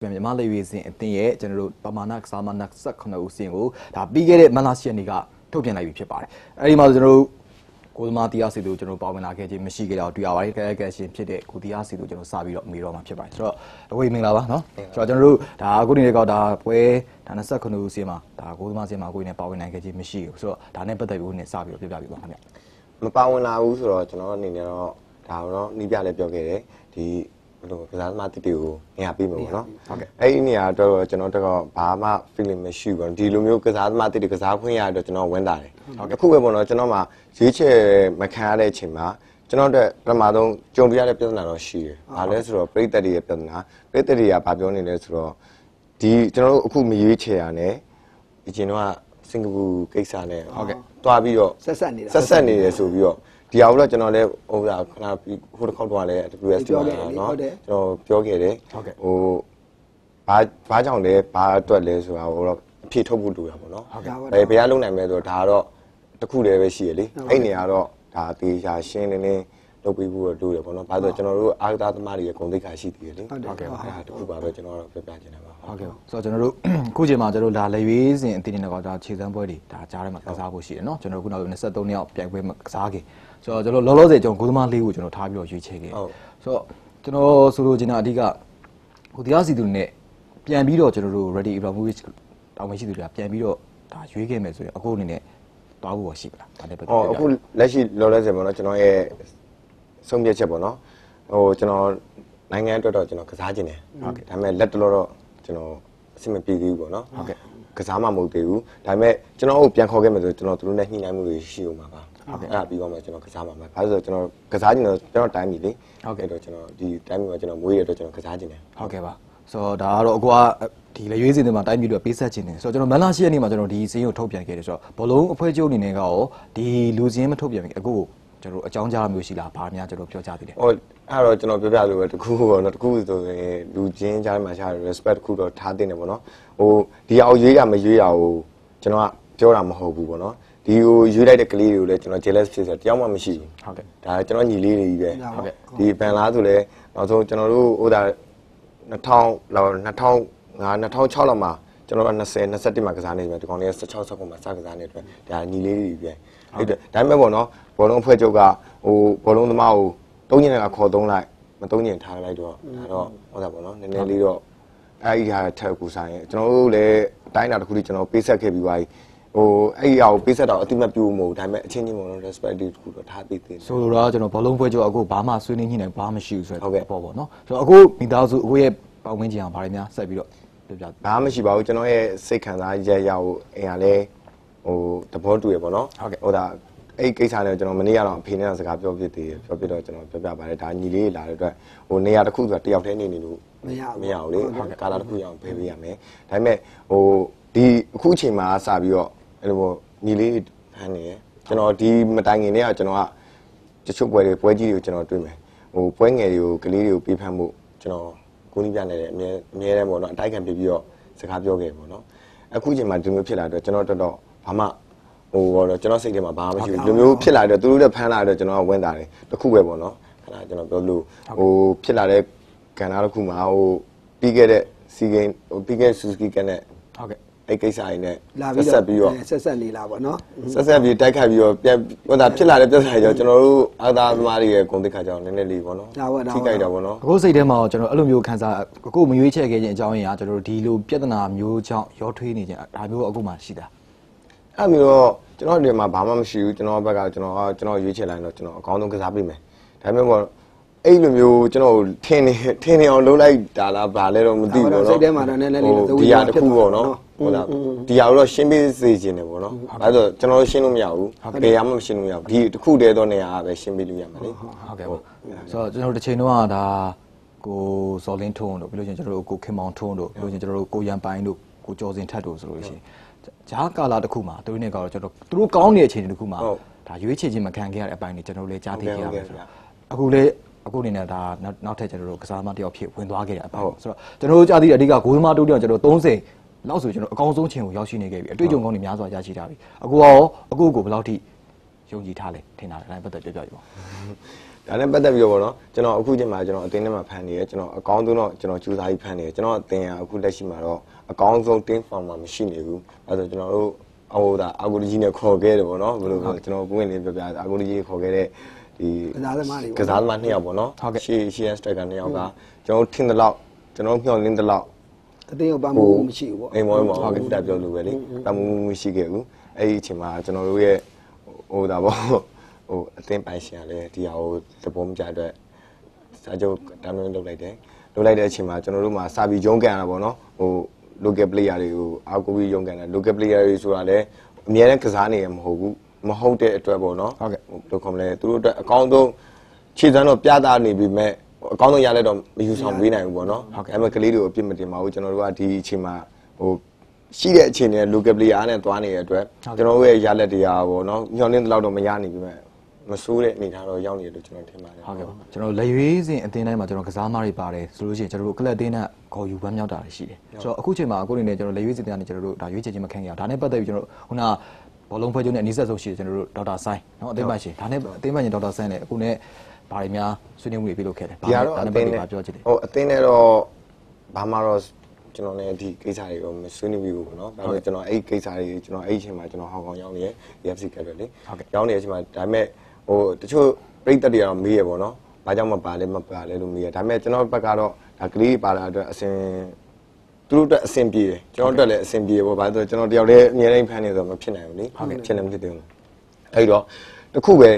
မြန်မာလေရွေစဉ်အသင်းရဲ့ကျွန်တော်တို့ပမာဏကစားမ29ဦးစဉ်ကိုဒါပြီးခဲ့တဲ့မလရှန်နေကထုတ်ပြန်လိုက်ပြီဖြစ်ပါတယ်။အဲဒီမှာကျွန်တော်တို့ကိုသမားတရားစီတို့ကျွန်တော်ပါဝင်လာခဲ့ခြင်းမရှိခဲ့တော့တွေ့ရပါတယ်ကဲကဲရှင်ဖြစ်တဲ့ကိုတရားစီတို့ကျွန်တော်စပြီးတော့မေတော့မှာဖြစ်ပါတယ်ဆိုတော့အဝေးမင်္ဂလာပါเนาะဆိုတော့ကျွန်တော်တို့ဒါအခုဒီနေ့ကောဒါပွဲဒါ29စီမှာဒါကိုသမားစီမှာကိုနေပါဝင်နိုင်ခဲ့ခြင်းမရှိဘူးဆိုတော့ဒါနဲ့ပတ်သက်ပြီးဦးနေစပြီးတော့ပြပြပြပါခင်ဗျမပါဝင်လာဘူးဆိုတော့ကျွန်တော်အနေနဲ့တော့ဒါတော့နှီးပြလည်းပြောခဲ့တယ်ဒီဘယ်လိုကစားသမားတိတိကိုနေရာပေးမှာပေါ့နော်ဟုတ်ကဲ့အဲ့ဒီနေရာတော့ကျွန်တော်တော့ဘာမှ feeling မရှိဘူးဒီလိုမျိုးကစားသမားတိတိကစားခွင့်ရတော့ကျွန်တော်ဝင်တာတယ်အခုပဲပေါ့နော်ကျွန်တော်မှရွေးချယ်မခံရတဲ့အချိန်မှာကျွန်တော်တို့ပထမဆုံးကြုံရတဲ့ပြဿနာတော့ရှိတယ်။ဘာလဲဆိုတော့ပြိသက်တွေရဲ့ပြဿနာပြိသက်တွေကဘာပြောနေလဲဆိုတော့ဒီကျွန်တော်တို့အခုမရွေးချယ်ရနဲ့အရင်တော့စင်ကာပူကိစ္စနဲ့ဟုတ်ကဲ့တွားပြီးတော့ဆက်ဆက်နေတာဆက်ဆက်နေတယ်ဆိုပြီးတော့ဒီအောင်တော့ကျွန်တော်လည်းဟိုဒါခဏဟိုတစ်ခေါက်တော့လည်း WS ပြောခဲ့တယ်နော်ကျွန်တော်ပြောခဲ့တယ်ဟိုဘာဘာကြောင့်လဲဘာအတွက်လဲဆိုတာဟိုတော့အဖြေထုတ်ဖို့လိုတာပေါ့နော်ဟုတ်ကဲ့ဘယ်ဘယ်ကလုံးနိုင်မလဲဆိုတော့ဒါကတော့တခုတည်းပဲရှိရလေအဲ့နေရာတော့ဒါသေချာရှင်းနေနေလုပ်ပေးဖို့တော့တို့ရပေါ့နော်။ဘာလို့ကျွန်တော်တို့အာသသမားတွေရဲ့ဂုဏ်သိက္ခာရှိသေးတယ်လေ။ဟုတ်ကဲ့ပါ။ဒါတခုပါပဲကျွန်တော်တို့ပြောပြချင်တယ်ပါ။ဟုတ်ကဲ့။ဆိုတော့ကျွန်တော်တို့ခုချိန်မှာကျွန်တော်တို့လာလရွေးစဉ်အတင်းတင်းတော့ဒါခြေစမ်းပွဲတွေဒါကြားထဲမှာကစားဖို့ရှိတယ်နော်။ကျွန်တော်တို့ခုနောက်23ယောက်ပြိုင်ပွဲမှာကစားခဲ့။ဆိုတော့ကျွန်တော်လောလောဆယ်ကျွန်တော်ဂုသမားလေးကိုကျွန်တော်ထားပြီးတော့ရွေးချယ်ခဲ့။ဆိုတော့ကျွန်တော်ဆိုလိုချင်တာအဓိကဟိုတရားစီသူနဲ့ပြန်ပြီးတော့ကျွန်တော်တို့ ready Ibrahimovic တောင်းမရှိသူတွေကပြန်ပြီးတော့ဒါရွေးခဲ့မယ်ဆိုရင်အခုအနေနဲ့တွားဖို့ရှိပလားဒါလည်းပဲဟုတ်အခုလက်ရှိလောလောဆယ်မှာတော့ကျွန်တော်ရဲ့ဆုံးဖြတ်ချက်ပေါ့နော်ဟိုကျွန်တော်နိုင်ငံအတွက်တော့ကျွန်တော်ကစားခြင်းတယ်ဟုတ်ကဲ့ဒါပေမဲ့လက်တလို့တော့ကျွန်တော်အဆင်မပြေသေးဘူးပေါ့နော်ဟုတ်ကဲ့ကစားမှမဟုတ်သေးဘူးဒါပေမဲ့ကျွန်တော်တို့ပြန်ခေါ်ခဲ့မယ်ဆိုကျွန်တော်တို့နဲ့ညှိနှိုင်းမှုတွေရှိအောင်ပါပါဟုတ်ကဲ့အဲ့ဒါပြီးတော့မှကျွန်တော်ကစားပါမယ်ဘာလို့လဲဆိုတော့ကျွန်တော်ကစားခြင်းတော့ကျွန်တော်တိုင်းပြီလေဟုတ်ကဲ့တော့ကျွန်တော်ဒီတိုင်းပြီမှာကျွန်တော်မွေးရတော့ကျွန်တော်ကစားခြင်းတယ်ဟုတ်ကဲ့ပါဆိုတော့ဒါကတော့အကွာဒီလေရွေးစင်တင်မှာတိုင်းပြည်တို့ပေးဆက်ခြင်းတယ်ဆိုတော့ကျွန်တော်မန်လာရှိရနေ့မှာကျွန်တော်ဒီစင်းကိုထုတ်ပြန်ခဲ့တယ်ဆိုတော့ဘလုံးအဖွဲ့ချုပ်အနေနဲ့ကရောဒီလူစင်းမထုတ်ပြန်ဘူးအကိုကျွန်တော်အကြောင်းကြားမျိုးရှိလားဘာများကျွန်တော်ပြောကြသေးတယ်ဟောအဲ့တော့ကျွန်တော်ပြောပြလို့ပဲတကူပေါ့နော်တကူဆိုရင်လူချင်းကြားမှာရှာ respect တကူတော့ထားတင်တယ်ပေါ့နော်ဟိုဒီအောင်ရွေးရမရွေးရဟိုကျွန်တော်ကပြောတာမဟုတ်ဘူးပေါ့နော်ဒီကိုရွေးလိုက်တဲ့ကလေးတွေကိုလည်းကျွန်တော် jealous ဖြစ်စရာတယောက်မှမရှိဘူးဟုတ်ကဲ့ဒါကျွန်တော်ညီလေးတွေကြီးပဲဟုတ်ကဲ့ဒီဗန်လားဆိုလည်းနောက်ဆုံးကျွန်တော်တို့ဟိုဒါ2000လောက်2005 2006လောက်မှာကျွန်တော်က20 21မှာကစားနေပြီဒီကောင်လေးက16 17မှာစကစားနေတဲ့အတွက်ဒါညီလေးတွေကြီးပဲဟုတ်တယ်ဒါပေမဲ့ပေါ့နော်ဘောလုံးအဖွဲ့ချုပ်ကဟိုဘောလုံးသမားကိုတုံးညင်ကခေါ်သုံးလိုက်မတုံးညင်ထားလိုက်တော့ဒါတော့ဟုတ်တာပေါ့နော်နည်းနည်းလေးတော့အဲ့ဒီဟာထက်ကူဆိုင်ရဲ့ကျွန်တော်တို့လည်းအတိုင်းအတာတစ်ခုလေးကျွန်တော်ပေးဆက်ခဲ့ပြီးပါပြီဟိုအဲ့ဒီဟာကိုပေးဆက်တော့အတိမပြူမဟုတ်ဒါပေမဲ့အချင်းချင်းမဟုတ် respective တစ်ခုတော့ထားပေးသေးတယ်ဆိုတော့ကျွန်တော်ဘောလုံးဖွဲ့ချုပ်အခုဘာမှဆွေးနွေးညှိနှိုင်းဘာမှမရှိဘူးဆိုတော့ပေါ့ပေါ့နော်ဆိုတော့အခုမိသားစုအခုရဲ့ပတ်ဝန်းကျင်ကဘာတွေများဆက်ပြီးတော့ပြပြဘာမှမရှိပါဘူးကျွန်တော်ရဲ့စိတ်ခံစားရရကိုအိမ်ကလည်းဟိုသဘောတူရပေါ့နော်ဟုတ်ကဲ့ဟိုဒါအဲ့ကိစ္စနဲ့ကျွန်တော်မနေ့ကတော့အဖေနဲ့စကားပြောဖြစ်သေးတယ်ပြောဖြစ်တော့ကျွန်တော်ပြောပြပါတယ်ဒါညီလေးလာတဲ့အတွက်ဟိုနေရာတစ်ခုဆိုတာတယောက်တည်းနေနေလို့မရဘူးမရဘူးလေဟုတ်ကဲ့ကာလာတစ်ခုရအောင်ဖေးပေးရမယ်ဒါပေမဲ့ဟိုဒီအခုအချိန်မှာစပြီးတော့အဲ့လိုညီလေးဟန်နေရကျွန်တော်ဒီမတိုင်ခင်တည်းကကျွန်တော်ကတချို့ပွဲတွေပွဲကြီးတွေကိုကျွန်တော်တွေ့မယ်ဟိုပွဲငယ်တွေကိုကလေးတွေကိုပေးဖက်မှုကျွန်တော်ကိုင်းပြနေတယ်အမြဲအမြဲတမ်းပေါ့နော်အတိုက်ခံပြပြီးတော့စကားပြောခဲ့ပေါ့နော်အခုချိန်မှာဒီလိုဖြစ်လာတော့ကျွန်တော်တော်တော်ဘာမှဟိုတော့ကျွန်တော်စိတ်ထဲမှာဘာမှမရှိဘူးလူမျိုးဖြစ်လာတော့သူတို့လည်းဖမ်းလာတော့ကျွန်တော်ကဝင်တာတယ်တခုပဲပေါ့နော်အဲ့ဒါကျွန်တော်ပြောလို့ဟိုဖြစ်လာတဲ့ကဏ္ဍတစ်ခုမှာဟိုပြီးခဲ့တဲ့စီဂိမ်းဟိုပြီးခဲ့ဆူစကီကနဲ့ဟုတ်ကဲ့အဲ့ကိစ္စအရင်နဲ့ဆက်ဆက်ပြီးတော့ဆက်ဆက်နေလာပေါ့နော်ဆက်ဆက်ပြီးတိုက်ခတ်ပြီးတော့ပြန်ဟိုဒါဖြစ်လာတဲ့ပြဿနာတွေကြောင့်ကျွန်တော်တို့အာသာသမားတွေရဲ့ဂုဏ်သိက္ခာကြောင့်နည်းနည်းလေးပေါ့နော်ထိခိုက်တာပေါ့နော်အခုစိတ်ထဲမှာကျွန်တော်အဲ့လိုမျိုးခံစားအခုမရွေးချယ်ခဲ့ခြင်းအကြောင်းရင်းကကျွန်တော်တို့ဒီလိုပြဿနာမျိုးကြောင့်ရောထွေးနေကြတာဒါမျိုးအခုမှရှိတာအဲ့ပြီးတော့ကျွန်တော်ဒီမှာဘာမှမရှိဘူးကျွန်တော်ဘက်ကကျွန်တော်ကျွန်တော်ရွေးချယ်လိုက်တော့ကျွန်တော်အကောင်းဆုံးကစားပေးမယ်ဒါပေမဲ့ပေါ့အဲ့လိုမျိုးကျွန်တော်ထင်းနေထင်းနေအောင်လုံးလိုက်တာလားဘာလဲတော့မသိဘူးတော့စိတ်ထဲမှာတော့နည်းနည်းလေးသဝီဒီဟာတစ်ခုပေါ့နော်ဟုတ်လားဒီဟာတော့ရှင်းပေးစေခြင်းတယ်ပေါ့နော်အဲ့တော့ကျွန်တော်ရှင်းလို့မရဘူးဘယ်ဟာမှမရှင်းလို့မရဘူးဒီတစ်ခုတည်းသောနေရာကပဲရှင်းပေးလို့ရမှာလေဟုတ်ကဲ့ပေါ့ဆိုတော့ကျွန်တော်တို့တစ်ချိန်တော့ဒါကိုဇော်လင်းထုံးတို့ပြီးလို့ချင်းကျွန်တော်တို့ကိုခင်မောင်ထုံးတို့ပြီးလို့ချင်းကျွန်တော်တို့ကိုရန်ပိုင်းတို့ကိုကျော်စင်ထက်တို့ဆိုလို့ရှိရင်ဂျားကာလာတစ်ခုမှာသူတို့နဲ့ကတော့ကျွန်တော်သူတို့ကောင်းတဲ့အချိန်တစ်ခုမှာဒါရွေးချယ်ခြင်းမခံခဲ့ရတဲ့အပိုင်းတွေကျွန်တော်လည်းကြားသိခဲ့ရပါတယ်အခုလည်းအခုအနေနဲ့ဒါနောက်ထပ်ကျွန်တော်တို့ကစားသမားတယောက်ဖြစ်ဝင်သွားခဲ့တဲ့အပိုင်းဆိုတော့ကျွန်တော်တို့ကြားသိတဲ့အဓိကဂိုးသမားတိုးတောင်ကျွန်တော်30လောက်ဆိုကျွန်တော် အကောင်းဆုံးချိန်ကိုရောက်ရှိနေခဲ့ပြီအတွေ့အကြုံကောင်းတွေများစွာရရှိတာပြီအခုရောအခုကိုဘယ်လောက်ထိယုံကြည်ထားလဲထင်တာလဲဒါနဲ့ပတ်သက်ပြောပြပြပါဒါနဲ့ပတ်သက်ပြီးတော့ဗောနော်ကျွန်တော်အခုချိန်မှာကျွန်တော်အသင်းထဲမှာဖန်နေရကျွန်တော်အကောင်းဆုံးတော့ကျွန်တော်ကြိုးစားပြီးဖန်နေရကျွန်တော်အသင်းကအခုလက်ရှိမှာတော့အကောင်းဆုံး team form မှာမရှိနေဘူးအဲဆိုကျွန်တော်တို့အဟိုဒါအာဂူရီဂျီနဲ့ခေါ်ခဲ့တယ်ဗောနော်ဘယ်လိုကျွန်တော်ပွင့်လေးပြောပြအာဂူရီဂျီခေါ်ခဲ့တဲ့ဒီကစားသမားတွေကစားသမားနှစ်ယောက်ပေါ့နော်ရှေ့ရှေ့ striker နှစ်ယောက်ကကျွန်တော်ထင်တဲ့လောက်ကျွန်တော်မျှော်လင့်တဲ့လောက်တတင်းကိုပမ်းမှုမရှိဘူးပေါ့အိမ်မောအိမ်မောဟုတ်ကဲ့တက်ပြောလို့ပဲလေပမ်းမှုမရှိခဲ့ဘူးအဲ့ဒီအချိန်မှာကျွန်တော်တို့ရဲ့ဟိုဒါပေါ့ဟိုအသင်းပိုင်ရှင်ကလည်းဒီဟာကိုသဘောမကျအတွက်စာချုပ်တမ်းလုံးလုပ်လိုက်တယ်လုပ်လိုက်တဲ့အချိန်မှာကျွန်တော်တို့မှာစာပြီးရုံးကန်တာပေါ့နော်ဟို local player တွေကိုအားကိုးပြီးရုံးကန်တာ local player တွေဆိုတာလည်းအများနဲ့ကစားနေရမဟုတ်ဘူးမဟုတ်တဲ့အတွက်ပေါ့နော်ဟုတ်ကဲ့ဘယ်လိုခေါ်မလဲသူတို့အတွက်အကောင်းဆုံးခြေစမ်းတော့ပြသနေပြီမဲ့အကောင်းဆုံးရလဲတော့မယူဆောင်ပေးနိုင်ဘူးပေါ့နော်အဲ့မဲ့ကလေးတွေကိုအပြစ်မတင်ပါဘူးကျွန်တော်တို့ကဒီအချိန်မှာဟိုရှိတဲ့အခြေအနေ local player နဲ့တွားနေတဲ့အတွက်ကျွန်တော်တို့ရဲ့ရလက်တရားပေါ့နော်ညှောင်းနှင်းတလောက်တော့မရနိုင်ဘူးပဲမဆိုးတဲ့အနေထားတော့ရောက်နေတယ်လို့ကျွန်တော်ထင်ပါတယ်ဟုတ်ကဲ့ပါကျွန်တော်လက်ရွေးစဉ်အသင်းတိုင်းမှာကျွန်တော်ကစားမတွေပါတယ်ဆိုလို့ရှိရင်ကျွန်တော်တို့ကလပ်အသင်းနဲ့ခေါ်ယူပန်းမြောက်တာတွေရှိတယ်ဆိုတော့အခုချိန်မှာအခုအနေနဲ့ကျွန်တော်လက်ရွေးစဉ်တိုင်းကနေကျွန်တော်တို့ဒါရွေးချယ်ခြင်းမခံရအောင်ဒါနဲ့ပတ်သက်ပြီးကျွန်တော်ခုနဘောလုံးဖွဲ့ချုပ်နဲ့အနီးဆက်ဆုံးရှိတယ်ကျွန်တော်တို့ဒေါက်တာဆိုင်နော်အသိပညာရှင်ဒါနဲ့အသိပညာရှင်ဒေါက်တာဆိုင်လည်းအခုနဲ့ဗားရီများဆွေးနွေးမှုတွေပြုလုပ်ခဲ့တယ်ဗားရီဒါနဲ့ပတ်သက်ပြီးပြောချင်တယ်ဟုတ်အသင်းနဲ့တော့ဘာမှတော့ကျွန်တော်လည်းဒီကိစ္စတွေကိုမဆွေးနွေးဘူးပေါ့နော်ဒါပေမဲ့ကျွန်တော်အဲ့ကိစ္စတွေကျွန်တော်အဲ့အချိန်မှာကျွန်တော်ဟောင်ကောင်ရောက်နေရ EFC ကလည်းလေရောက်နေတဲ့အချိန်မှာဒါပေမဲ့ဟိုတချို့ပြိတက်တွေကတော့မေးရပေါ့နော်ဘာကြောင့်မပါလဲမပါလဲလို့မေးရဒါပေမဲ့ကျွန်တော်ဘက်ကတော့ဒါကလေးပါလာအတွက်အစင်သူတို့အတွက်အဆင်ပြေတယ်ကျွန်တော်အတွက်လည်းအဆင်ပြေပေါ့ဘာလို့ကျွန်တော်တယောက်တည်းအများတိုင်းဖန်နေဆိုတော့မဖြစ်နိုင်ဘူးလေဖြစ်လည်းမဖြစ်သေးဘူးအဲ့တော့တခုပဲ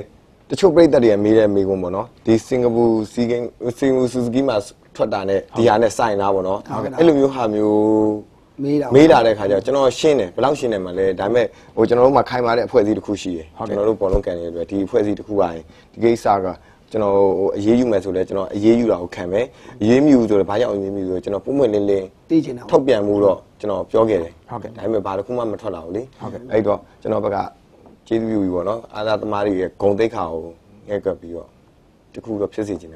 တချို့ပြိတ္တတွေမေးတဲ့မေးခွန်းပေါ့နော်ဒီစင်ကာပူစီးကင်းစင်ကာပူဆူဇူကီမှာထွက်တာနဲ့ဒီဟာနဲ့စိုင်တာပေါ့နော်အဲ့လိုမျိုးဟာမျိုးမေးတာမေးလာတဲ့ခါကျတော့ကျွန်တော်ရှင်းတယ်ဘယ်လောက်ရှင်းတယ်မှလဲဒါပေမဲ့ဟိုကျွန်တော်တို့မှာခိုင်မာတဲ့အဖွဲ့အစည်းတစ်ခုရှိတယ်ကျွန်တော်တို့ပေါ်လုံးကန်နေတဲ့အတွက်ဒီအဖွဲ့အစည်းတစ်ခုပါရင်ဒီကိစ္စကကျွန်တော်ဟိုအရေးယူမယ်ဆိုလဲကျွန်တော်အရေးယူတာကိုခံမယ်အရေးမြူဆိုတော့ဘာကြောင့်အရေးမြူဆိုတော့ကျွန်တော်ပုံမှန်လင်းလင်းသိချင်တာထုတ်ပြန်မှုတော့ကျွန်တော်ပြောခဲ့တယ်ဟုတ်ကဲ့ဒါပေမဲ့ဘာတစ်ခုမှမထွက်လာဘူးလေအဲ့တော့ကျွန်တော်ဘက်ကကျေးဇူးပြုပြီပေါ့နော်အားသာသမားတွေရဲ့ဂုဏ်သိက္ခာကိုငဲ့ကွက်ပြီးတော့တခုတော့ဖြစ်စေချင်တယ်